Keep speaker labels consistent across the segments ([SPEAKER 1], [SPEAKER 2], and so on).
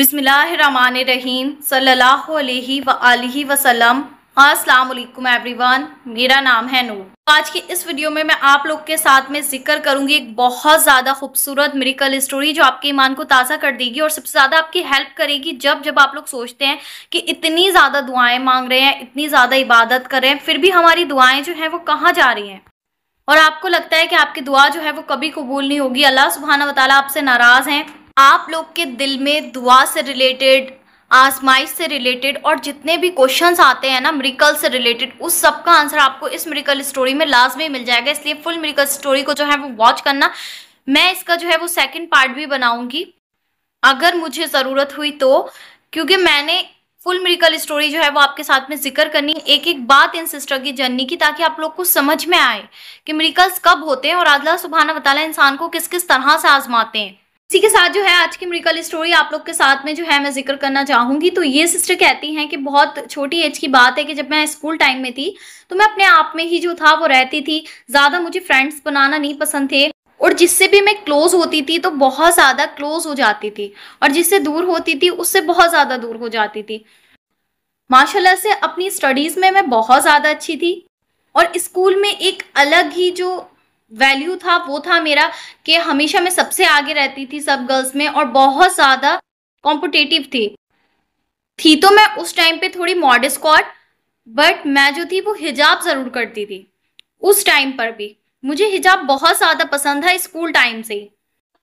[SPEAKER 1] बिसमीम सल्लल्लाहु अलैहि अलैहि वसल्लम हाँ, अस्सलाम एवरीवन मेरा नाम है नूर तो आज की इस वीडियो में मैं आप लोग के साथ में जिक्र करूंगी एक बहुत ज़्यादा खूबसूरत मेरिकल स्टोरी जो आपके ईमान को ताज़ा कर देगी और सबसे ज़्यादा आपकी हेल्प करेगी जब जब आप लोग सोचते हैं कि इतनी ज़्यादा दुआएं मांग रहे हैं इतनी ज़्यादा इबादत कर रहे हैं फिर भी हमारी दुआएं जो हैं वो कहाँ जा रही हैं और आपको लगता है कि आपकी दुआ जो है वो कभी कबूल नहीं होगी अल्लाह सुबहाना वाली आपसे नाराज़ हैं आप लोग के दिल में दुआ से रिलेटेड आजमाइश से रिलेटेड और जितने भी क्वेश्चंस आते हैं ना मेरिकल से रिलेटेड उस सब का आंसर आपको इस मेरिकल स्टोरी में लाजमी मिल जाएगा इसलिए फुल मेरिकल स्टोरी को जो है वो वॉच करना मैं इसका जो है वो सेकंड पार्ट भी बनाऊंगी अगर मुझे ज़रूरत हुई तो क्योंकि मैंने फुल मेरिकल स्टोरी जो है वो आपके साथ में जिक्र करनी एक एक बात इन सिस्टर की जर्नी की ताकि आप लोग को समझ में आए कि मेरिकल्स कब होते हैं और आदला सुबहाना बताला इंसान को किस किस तरह से आजमाते हैं इसी के साथ जो है आज की कल स्टोरी आप लोग के साथ में जो है मैं जिक्र करना चाहूंगी तो ये सिस्टर कहती हैं कि बहुत छोटी एज की बात है कि जब मैं स्कूल टाइम में थी तो मैं अपने आप में ही जो था वो रहती थी ज़्यादा मुझे फ्रेंड्स बनाना नहीं पसंद थे और जिससे भी मैं क्लोज होती थी तो बहुत ज़्यादा क्लोज हो जाती थी और जिससे दूर होती थी उससे बहुत ज़्यादा दूर हो जाती थी माशाला से अपनी स्टडीज़ में मैं बहुत ज़्यादा अच्छी थी और स्कूल में एक अलग ही जो वैल्यू था वो था मेरा कि हमेशा मैं सबसे आगे रहती थी सब गर्ल्स में और बहुत ज़्यादा कॉम्पिटेटिव थी थी तो मैं उस टाइम पे थोड़ी मॉडस्कॉट कॉट बट मैं जो थी वो हिजाब ज़रूर करती थी उस टाइम पर भी मुझे हिजाब बहुत ज़्यादा पसंद था स्कूल टाइम से ही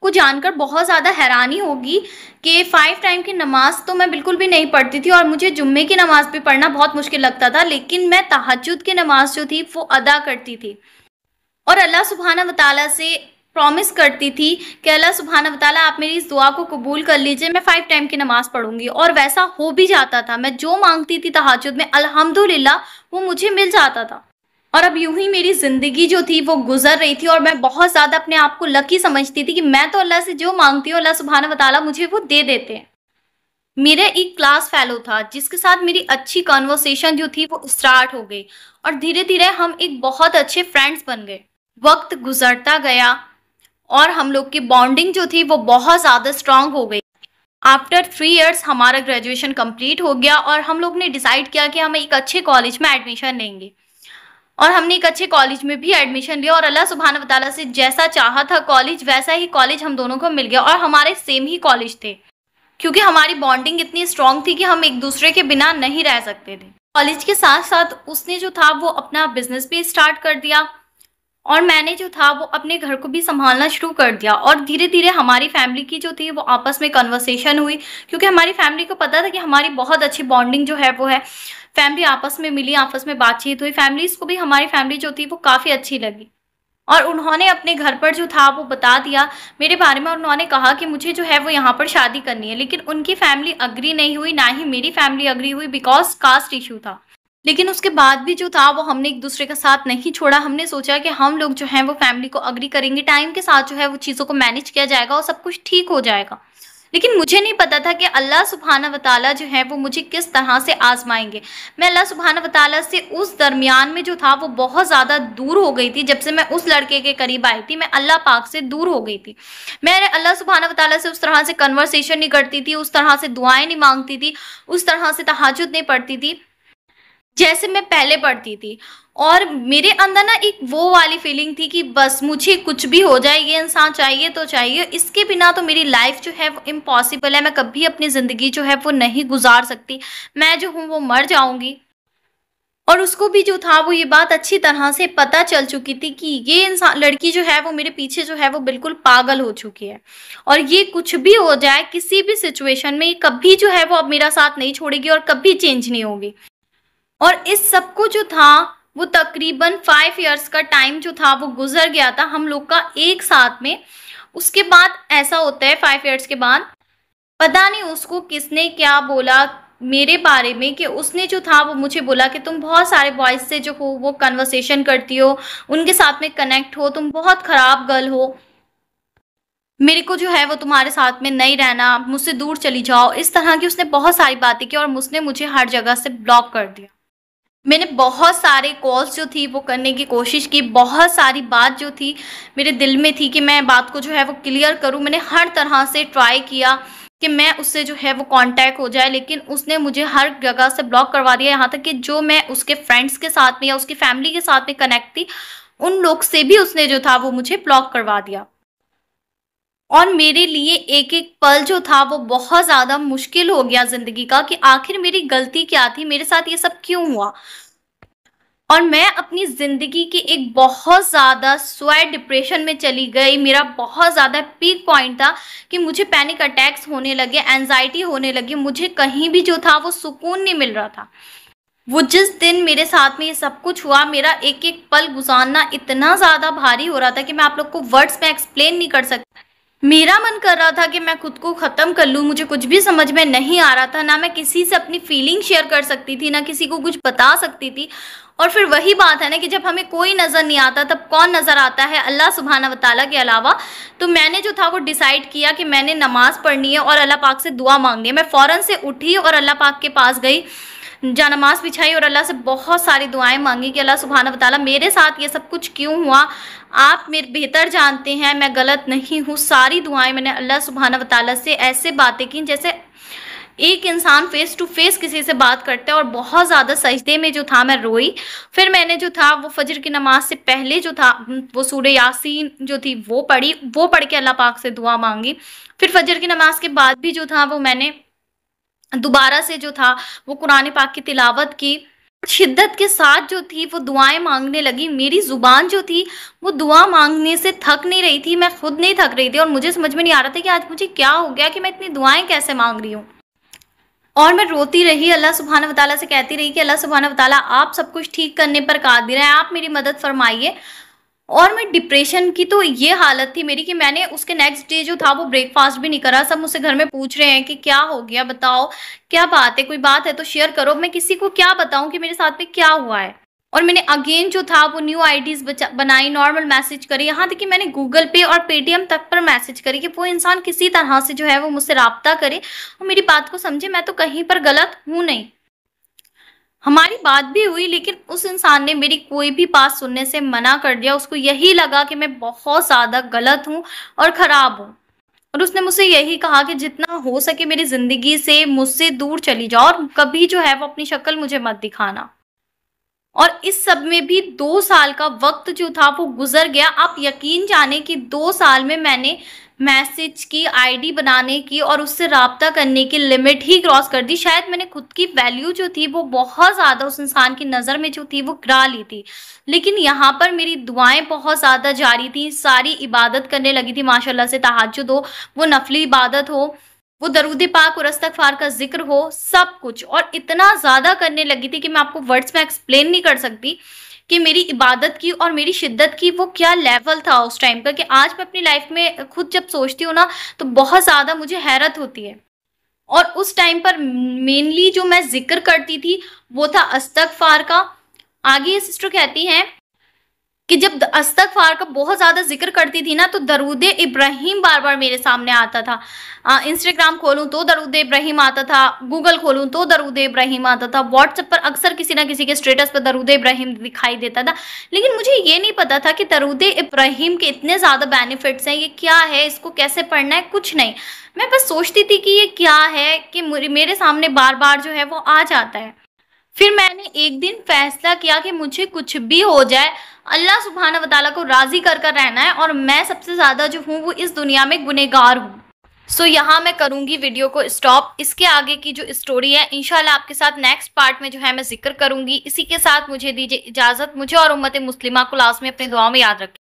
[SPEAKER 1] को जानकर बहुत ज़्यादा हैरानी होगी कि फ़ाइव टाइम की नमाज़ तो मैं बिल्कुल भी नहीं पढ़ती थी और मुझे जुम्मे की नमाज़ भी पढ़ना बहुत मुश्किल लगता था लेकिन मैं तहजुद की नमाज़ जो थी वो अदा करती थी और अल्लाह सुबहाना वाली से प्रॉमिस करती थी कि अल्लाह सुबहाना वाली आप मेरी इस दुआ को कबूल कर लीजिए मैं फाइव टाइम की नमाज़ पढ़ूंगी और वैसा हो भी जाता था मैं जो मांगती थी तहाजुद में अल्हम्दुलिल्लाह वो मुझे मिल जाता था और अब यूं ही मेरी ज़िंदगी जो थी वो गुजर रही थी और मैं बहुत ज़्यादा अपने आप को लकी समझती थी कि मैं तो अल्लाह से जो मांगती हूँ अल्लाह सुबहाना वाली मुझे वो दे देते हैं मेरा एक क्लास फेलो था जिसके साथ मेरी अच्छी कॉन्वर्सेशन जो थी वो स्टार्ट हो गई और धीरे धीरे हम एक बहुत अच्छे फ्रेंड्स बन गए वक्त गुजरता गया और हम लोग की बॉन्डिंग जो थी वो बहुत ज़्यादा स्ट्रांग हो गई आफ्टर थ्री इयर्स हमारा ग्रेजुएशन कंप्लीट हो गया और हम लोग ने डिसाइड किया कि हम एक अच्छे कॉलेज में एडमिशन लेंगे और हमने एक अच्छे कॉलेज में भी एडमिशन लिया और अल्लाह सुबहान वाली से जैसा चाहा था कॉलेज वैसा ही कॉलेज हम दोनों को मिल गया और हमारे सेम ही कॉलेज थे क्योंकि हमारी बॉन्डिंग इतनी स्ट्रांग थी कि हम एक दूसरे के बिना नहीं रह सकते थे कॉलेज के साथ साथ उसने जो था वो अपना बिजनेस भी स्टार्ट कर दिया और मैंने जो था वो अपने घर को भी संभालना शुरू कर दिया और धीरे धीरे हमारी फैमिली की जो थी वो आपस में कन्वर्सेशन हुई क्योंकि हमारी फैमिली को पता था कि हमारी बहुत अच्छी बॉन्डिंग जो है वो है फैमिली आपस में मिली आपस में बातचीत हुई फैमिलीज को भी हमारी फैमिली जो थी वो काफ़ी अच्छी लगी और उन्होंने अपने घर पर जो था वो बता दिया मेरे बारे में उन्होंने कहा कि मुझे जो है वो यहाँ पर शादी करनी है लेकिन उनकी फैमिली अग्री नहीं हुई ना ही मेरी फैमिली अग्री हुई बिकॉज कास्ट इशू था लेकिन उसके बाद भी जो था वो हमने एक दूसरे का साथ नहीं छोड़ा हमने सोचा कि हम लोग जो हैं वो फैमिली को अग्री करेंगे टाइम के साथ जो है वो चीज़ों को मैनेज किया जाएगा और सब कुछ ठीक हो जाएगा लेकिन मुझे नहीं पता था कि अल्लाह सुबहाना वताला जो है वो मुझे किस तरह से आजमाएंगे मैं अल्लाह सुबहाना वताला से उस दरमियान में जो था वो बहुत ज़्यादा दूर हो गई थी जब से मैं उस लड़के के करीब आई थी मैं अल्लाह पाक से दूर हो गई थी मैं अल्लाह सुबहाना वताला से उस तरह से कन्वर्सेशन नहीं करती थी उस तरह से दुआएँ नहीं मांगती थी उस तरह से तहाजुद नहीं पढ़ती थी जैसे मैं पहले पढ़ती थी और मेरे अंदर ना एक वो वाली फीलिंग थी कि बस मुझे कुछ भी हो जाए ये इंसान चाहिए तो चाहिए इसके बिना तो मेरी लाइफ जो है वो इम्पॉसिबल है मैं कभी अपनी ज़िंदगी जो है वो नहीं गुजार सकती मैं जो हूँ वो मर जाऊँगी और उसको भी जो था वो ये बात अच्छी तरह से पता चल चुकी थी कि ये इंसान लड़की जो है वो मेरे पीछे जो है वो बिल्कुल पागल हो चुकी है और ये कुछ भी हो जाए किसी भी सिचुएशन में ये कभी जो है वो अब मेरा साथ नहीं छोड़ेगी और कभी चेंज नहीं होगी और इस सब को जो था वो तकरीबन फाइव इयर्स का टाइम जो था वो गुजर गया था हम लोग का एक साथ में उसके बाद ऐसा होता है फाइव इयर्स के बाद पता नहीं उसको किसने क्या बोला मेरे बारे में कि उसने जो था वो मुझे बोला कि तुम बहुत सारे बॉयज़ से जो हो वो कन्वर्सेशन करती हो उनके साथ में कनेक्ट हो तुम बहुत ख़राब गर्ल हो मेरे को जो है वो तुम्हारे साथ में नहीं रहना मुझसे दूर चली जाओ इस तरह की उसने बहुत सारी बातें की और उसने मुझे हर जगह से ब्लॉक कर दिया मैंने बहुत सारे कॉल्स जो थी वो करने की कोशिश की बहुत सारी बात जो थी मेरे दिल में थी कि मैं बात को जो है वो क्लियर करूं मैंने हर तरह से ट्राई किया कि मैं उससे जो है वो कांटेक्ट हो जाए लेकिन उसने मुझे हर जगह से ब्लॉक करवा दिया यहाँ तक कि जो मैं उसके फ्रेंड्स के साथ में या उसकी फैमिली के साथ में कनेक्ट थी उन लोग से भी उसने जो था वो मुझे ब्लॉक करवा दिया और मेरे लिए एक एक पल जो था वो बहुत ज़्यादा मुश्किल हो गया ज़िंदगी का कि आखिर मेरी गलती क्या थी मेरे साथ ये सब क्यों हुआ और मैं अपनी ज़िंदगी की एक बहुत ज़्यादा स्वय डिप्रेशन में चली गई मेरा बहुत ज़्यादा पीक पॉइंट था कि मुझे पैनिक अटैक्स होने लगे एनजाइटी होने लगी मुझे कहीं भी जो था वो सुकून नहीं मिल रहा था वो जिस दिन मेरे साथ में ये सब कुछ हुआ मेरा एक एक पल गुजारना इतना ज़्यादा भारी हो रहा था कि मैं आप लोग को वर्ड्स में एक्सप्लेन नहीं कर सकती मेरा मन कर रहा था कि मैं खुद को ख़त्म कर लूँ मुझे कुछ भी समझ में नहीं आ रहा था ना मैं किसी से अपनी फीलिंग शेयर कर सकती थी ना किसी को कुछ बता सकती थी और फिर वही बात है ना कि जब हमें कोई नज़र नहीं आता तब कौन नज़र आता है अल्लाह सुबहाना वाली के अलावा तो मैंने जो था वो डिसाइड किया कि मैंने नमाज़ पढ़नी है और अल्लाह पाक से दुआ मांगनी है मैं फ़ौरन से उठी और अल्लाह पाक के पास गई जानमाज बिछाई और अल्लाह से बहुत सारी दुआएं मांगी कि अल्लाह सुबहाना बताला मेरे साथ ये सब कुछ क्यों हुआ आप मेरे बेहतर जानते हैं मैं गलत नहीं हूँ सारी दुआएं मैंने अल्लाह सुबहाना बताला से ऐसे बातें की जैसे एक इंसान फेस टू फेस किसी से बात करता है और बहुत ज़्यादा सजदे में जो था मैं रोई फिर मैंने जो था वो फजर की नमाज से पहले जो था वो सूर्य यासीन जो थी वो पढ़ी वो पढ़ के अल्लाह पाक से दुआ मांगी फिर फजर की नमाज के बाद भी जो था वो मैंने दोबारा से जो था वो कुरान पाक की तिलावत की शिद्दत के साथ जो थी वो दुआएं मांगने लगी मेरी ज़ुबान जो थी वो दुआ मांगने से थक नहीं रही थी मैं खुद नहीं थक रही थी और मुझे समझ में नहीं आ रहा था कि आज मुझे क्या हो गया कि मैं इतनी दुआएं कैसे मांग रही हूँ और मैं रोती रही अल्लाह सुबहान वाली से कहती रही कि अल्लाह सुबहाना वाली आप सब कुछ ठीक करने पर कादिर हैं आप मेरी मदद फरमाइए और मैं डिप्रेशन की तो ये हालत थी मेरी कि मैंने उसके नेक्स्ट डे जो था वो ब्रेकफास्ट भी नहीं करा सब मुझसे घर में पूछ रहे हैं कि क्या हो गया बताओ क्या बात है कोई बात है तो शेयर करो मैं किसी को क्या बताऊं कि मेरे साथ में क्या हुआ है और मैंने अगेन जो था वो न्यू आईडीज बनाई नॉर्मल मैसेज करी यहाँ तक कि मैंने गूगल पे और पेटीएम तक पर मैसेज करी कि वो इंसान किसी तरह से जो है वो मुझसे रबता करे और मेरी बात को समझे मैं तो कहीं पर गलत हूँ नहीं हमारी बात भी हुई लेकिन उस इंसान ने मेरी कोई भी बात सुनने से मना कर दिया उसको यही लगा कि मैं बहुत ज़्यादा गलत हूँ और ख़राब हूँ और उसने मुझसे यही कहा कि जितना हो सके मेरी ज़िंदगी से मुझसे दूर चली जाओ और कभी जो है वो अपनी शक्ल मुझे मत दिखाना और इस सब में भी दो साल का वक्त जो था वो गुजर गया आप यकीन जाने कि दो साल में मैंने मैसेज की आईडी बनाने की और उससे रबता करने की लिमिट ही क्रॉस कर दी शायद मैंने खुद की वैल्यू जो थी वो बहुत ज़्यादा उस इंसान की नज़र में जो थी वो गिरा ली थी लेकिन यहाँ पर मेरी दुआएं बहुत ज़्यादा जारी थी सारी इबादत करने लगी थी माशाल्लाह से तहाजुद हो वो नफली इबादत हो वो दरूद पाक और फार का जिक्र हो सब कुछ और इतना ज़्यादा करने लगी थी कि मैं आपको वर्ड्स में एक्सप्लेन नहीं कर सकती कि मेरी इबादत की और मेरी शिद्दत की वो क्या लेवल था उस टाइम का कि आज मैं अपनी लाइफ में खुद जब सोचती हूँ ना तो बहुत ज़्यादा मुझे हैरत होती है और उस टाइम पर मेनली जो मैं जिक्र करती थी वो था अस्तगफार का आगे ये सिस्टर कहती हैं कि जब फार का बहुत ज़्यादा जिक्र करती थी ना तो दरूद इब्राहिम बार बार मेरे सामने आता था इंस्टाग्राम खोलूँ तो दरूद इब्राहिम आता था गूगल खोलूँ तो दरूद इब्राहिम आता था व्हाट्सएप पर अक्सर किसी ना किसी के स्टेटस पर दरूद इब्राहिम दिखाई देता था लेकिन मुझे ये नहीं पता था कि दरूद इब्राहिम के इतने ज़्यादा बेनिफिट्स हैं ये क्या है इसको कैसे पढ़ना है कुछ नहीं मैं बस सोचती थी कि ये क्या है कि मेरे सामने बार बार जो है वो आ जाता है फिर मैंने एक दिन फैसला किया कि मुझे कुछ भी हो जाए अल्लाह सुबहाना वाली को राज़ी कर कर रहना है और मैं सबसे ज़्यादा जो हूँ वो इस दुनिया में गुनेगार हूँ सो so, यहाँ मैं करूँगी वीडियो को स्टॉप इसके आगे की जो स्टोरी है इनशाला आपके साथ नेक्स्ट पार्ट में जो है मैं जिक्र करूँगी इसी के साथ मुझे दीजिए इजाज़त मुझे और उम्मत मुस्लिमा को लास्ट में अपने दुआ में याद रखें